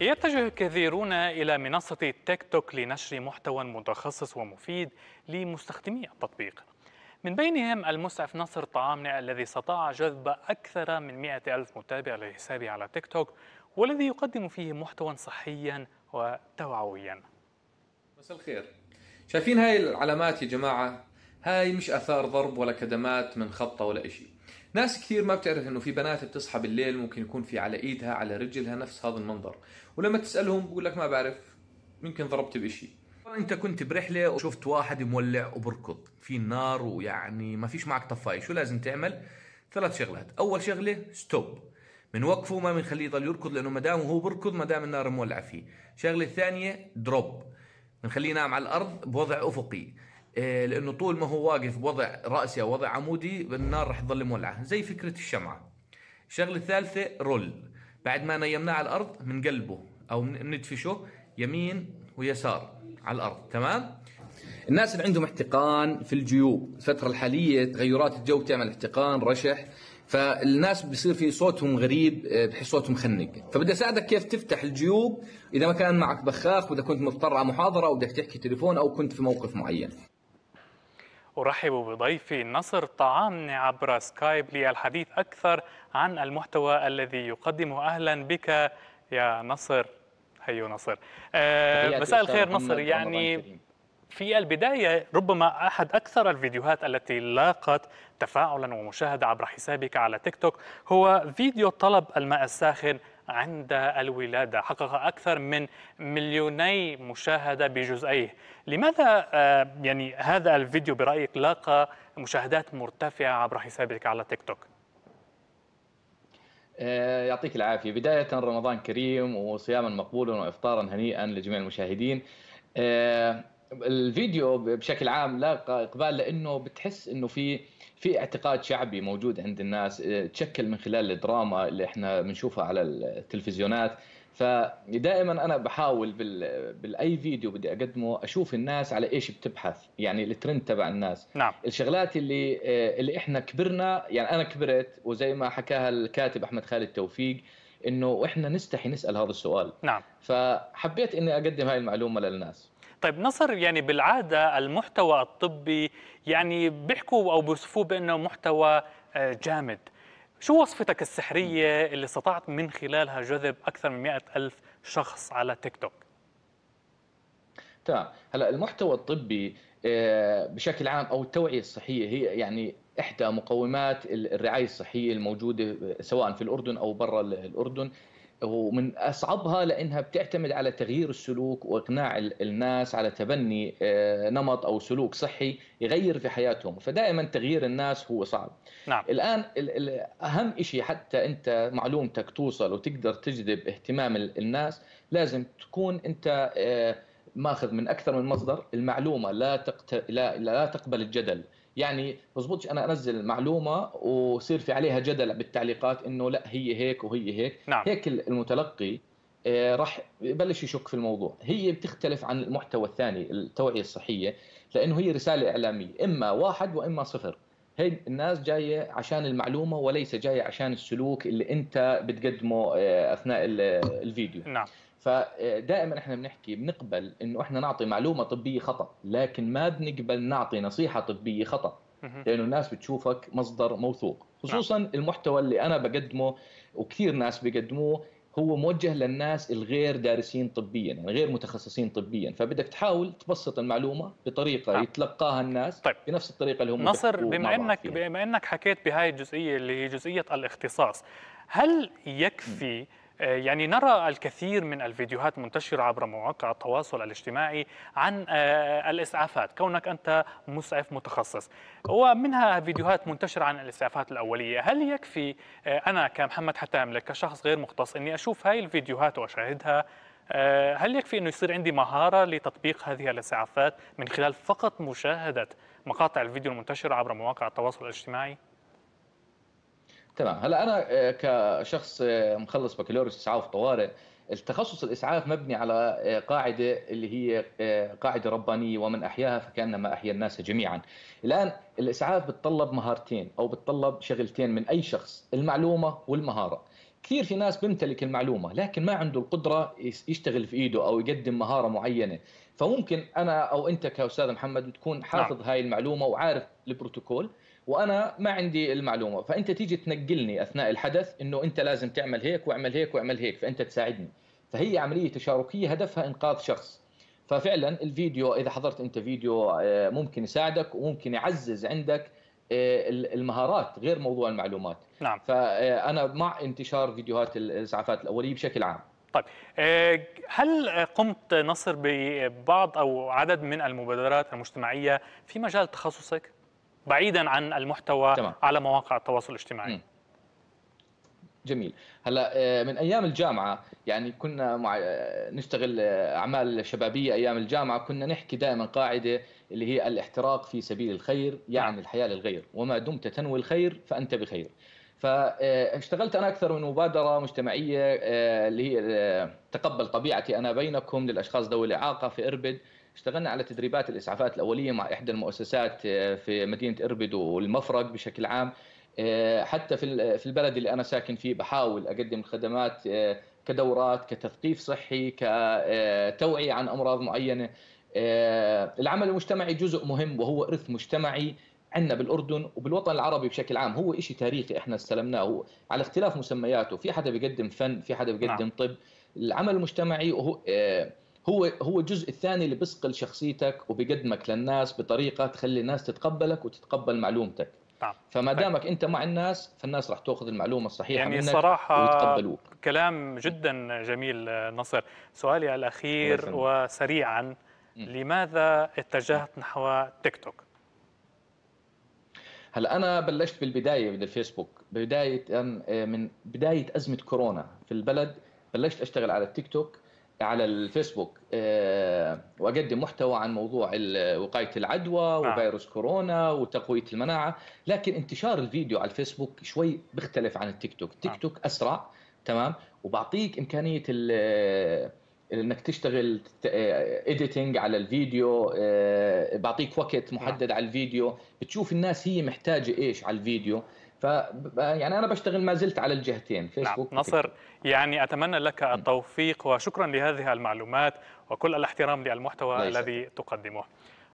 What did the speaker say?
يتجه الكثيرون إلى منصة تيك توك لنشر محتوى متخصص ومفيد لمستخدمي التطبيق من بينهم المسعف نصر طعامنع الذي استطاع جذب أكثر من 100 ألف متابع لحسابه على تيك توك والذي يقدم فيه محتوى صحيا وتوعويا مساء الخير شايفين هاي العلامات يا جماعة هاي مش أثار ضرب ولا كدمات من خطة ولا إشي ناس كثير ما بتعرف انه في بنات بتصحى بالليل ممكن يكون في على ايدها على رجلها نفس هذا المنظر ولما تسالهم بقول لك ما بعرف يمكن ضربت بشيء انت كنت برحله وشفت واحد مولع وبركض في النار ويعني ما فيش معك طفايه شو لازم تعمل ثلاث شغلات اول شغله ستوب وقفه ما بنخليه يضل يركض لانه ما دام هو بركض ما دام النار مولعه فيه الشغله الثانيه دروب بنخليه ينام على الارض بوضع افقي إيه، لانه طول ما هو واقف بوضع راسي او وضع عمودي النار راح تظل مولعه زي فكره الشمعه الشغله الثالثه رول بعد ما نيمناه على الارض بنقلبه او بندفشه يمين ويسار على الارض تمام الناس اللي عندهم احتقان في الجيوب الفتره الحاليه تغيرات الجو تعمل احتقان رشح فالناس بيصير في صوتهم غريب إيه، بحس صوتهم خنق فبدي اساعدك كيف تفتح الجيوب اذا ما كان معك بخاخ واذا كنت مضطر على محاضره او بدك تحكي تليفون او كنت في موقف معين أرحب بضيفي نصر طعامني عبر سكايب للحديث أكثر عن المحتوى الذي يقدمه أهلا بك يا نصر هيو نصر أه مساء الخير نصر يعني في البداية ربما أحد أكثر الفيديوهات التي لاقت تفاعلا ومشاهدة عبر حسابك على تيك توك هو فيديو طلب الماء الساخن عند الولادة حقق أكثر من مليوني مشاهدة بجزئيه لماذا آه، يعني هذا الفيديو برأيك لاقى مشاهدات مرتفعة عبر حسابك على تيك توك؟ آه، يعطيك العافية بداية رمضان كريم وصياما مقبولا وإفطارا هنيئا لجميع المشاهدين آه، الفيديو بشكل عام لاقى اقبال لانه بتحس انه في في اعتقاد شعبي موجود عند الناس آه، تشكل من خلال الدراما اللي احنا بنشوفها على التلفزيونات فدائما انا بحاول بال... بالاي فيديو بدي اقدمه اشوف الناس على ايش بتبحث يعني الترند تبع الناس نعم. الشغلات اللي آه، اللي احنا كبرنا يعني انا كبرت وزي ما حكاها الكاتب احمد خالد توفيق انه احنا نستحي نسال هذا السؤال نعم فحبيت اني اقدم هاي المعلومه للناس طيب نصر يعني بالعاده المحتوى الطبي يعني بيحكوا او بيوصفوه بانه محتوى آه، جامد شو وصفتك السحريه اللي استطعت من خلالها جذب اكثر من مئة الف شخص على تيك توك تمام هلا المحتوى الطبي آه، بشكل عام او التوعيه الصحيه هي يعني احدى مقومات الرعايه الصحيه الموجوده آه، سواء في الاردن او برا الاردن ومن اصعبها لانها بتعتمد على تغيير السلوك واقناع الناس على تبني آه، نمط او سلوك صحي يغير في حياتهم فدائما تغيير الناس هو صعب نعم. الان اهم شيء حتى انت معلومتك توصل وتقدر تجذب اهتمام الناس لازم تكون انت آه، ماخذ من اكثر من مصدر المعلومه لا تقت... لا... لا تقبل الجدل يعني بزبطش انا انزل معلومه وصير في عليها جدل بالتعليقات انه لا هي هيك وهي هيك نعم. هيك المتلقي آه، راح يبلش يشك في الموضوع هي بتختلف عن المحتوى الثاني التوعية الصحية لأنه هي رسالة إعلامية إما واحد وإما صفر هي الناس جاية عشان المعلومة وليس جاية عشان السلوك اللي أنت بتقدمه آه، أثناء الفيديو نعم. فدائما احنا بنحكي بنقبل انه احنا نعطي معلومه طبيه خطا لكن ما بنقبل نعطي نصيحه طبيه خطا لانه الناس بتشوفك مصدر موثوق نعم. خصوصا المحتوى اللي انا بقدمه وكثير ناس بيقدموه هو موجه للناس الغير دارسين طبيا يعني غير متخصصين طبيا فبدك تحاول تبسط المعلومه بطريقه آه. يتلقاها الناس طيب. بنفس الطريقه اللي هم نصر بما انك بما انك حكيت بهاي الجزئيه اللي هي جزئيه الاختصاص هل يكفي م. آه، يعني نرى الكثير من الفيديوهات منتشرة عبر مواقع التواصل الاجتماعي عن آه، الإسعافات كونك أنت مسعف متخصص ومنها فيديوهات منتشرة عن الإسعافات الأولية هل يكفي آه، أنا كمحمد حتاملك كشخص غير مختص أني أشوف هاي الفيديوهات وأشاهدها هل يكفي أنه يصير عندي مهارة لتطبيق هذه الإسعافات من خلال فقط مشاهدة مقاطع الفيديو المنتشرة عبر مواقع التواصل الاجتماعي؟ تمام هلا انا آه، كشخص آه، مخلص بكالوريوس اسعاف طوارئ التخصص الاسعاف مبني على آه، قاعده اللي هي قاعده ربانيه ومن احياها فكانما احيا الناس جميعا. الان الاسعاف بتطلب مهارتين او بتطلب شغلتين من اي شخص، المعلومه والمهاره. كثير في ناس بيمتلك المعلومه لكن ما عنده القدره يشتغل في ايده او يقدم مهاره معينه، فممكن انا او انت كاستاذ محمد تكون حافظ نعم. هاي المعلومه وعارف البروتوكول وانا ما عندي المعلومه فانت تيجي تنقلني اثناء الحدث انه انت لازم تعمل هيك واعمل هيك واعمل هيك فانت تساعدني فهي عمليه تشاركيه هدفها انقاذ شخص ففعلا الفيديو اذا حضرت انت فيديو آه، ممكن يساعدك وممكن يعزز عندك آه، المهارات غير موضوع المعلومات نعم فانا آه، مع انتشار فيديوهات الاسعافات الاوليه بشكل عام طيب هل قمت نصر ببعض او عدد من المبادرات المجتمعيه في مجال تخصصك بعيدا عن المحتوى تمام. على مواقع التواصل الاجتماعي م. جميل هلا آه، من ايام الجامعه يعني كنا مع آه، نشتغل آه، اعمال شبابيه ايام الجامعه كنا نحكي دائما قاعده اللي هي الاحتراق في سبيل الخير يعني نعم. الحياه للغير وما دمت تنوي الخير فانت بخير فاشتغلت انا اكثر من مبادره مجتمعيه اللي هي تقبل طبيعتي انا بينكم للاشخاص ذوي الاعاقه في اربد اشتغلنا على تدريبات الاسعافات الاوليه مع احدى المؤسسات آه، في مدينه اربد والمفرق بشكل عام آه، حتى في في البلد اللي انا ساكن فيه بحاول اقدم الخدمات آه، كدورات كتثقيف صحي كتوعيه عن امراض معينه العمل المجتمعي جزء مهم وهو ارث مجتمعي عندنا بالاردن وبالوطن العربي بشكل عام هو شيء تاريخي احنا استلمناه على اختلاف مسمياته في حدا بيقدم فن في حدا بيقدم نعم. طب العمل المجتمعي وهو هو هو الجزء الثاني اللي بيصقل شخصيتك وبيقدمك للناس بطريقه تخلي الناس تتقبلك وتتقبل معلومتك نعم. فما طيب. دامك انت مع الناس فالناس راح تاخذ المعلومه الصحيحه يعني منك صراحة ويتقبلوك كلام جدا جميل نصر سؤالي الاخير وسريعا لماذا اتجهت نحو تيك توك هلا انا بلشت بالبدايه من الفيسبوك بدايه آه، من بدايه ازمه كورونا في البلد بلشت اشتغل على التيك توك على الفيسبوك آه، واقدم محتوى عن موضوع آه، وقايه العدوى آه. وفيروس كورونا وتقويه المناعه لكن انتشار الفيديو على الفيسبوك شوي بيختلف عن التيك توك التيك توك اسرع تمام وبعطيك امكانيه انك تشتغل اديتنج على الفيديو بعطيك وقت محدد على الفيديو بتشوف الناس هي محتاجه ايش على الفيديو يعني انا بشتغل ما زلت على الجهتين فيسبوك نعم. نصر يعني اتمنى لك التوفيق وشكرا لهذه المعلومات وكل الاحترام للمحتوى الذي تقدمه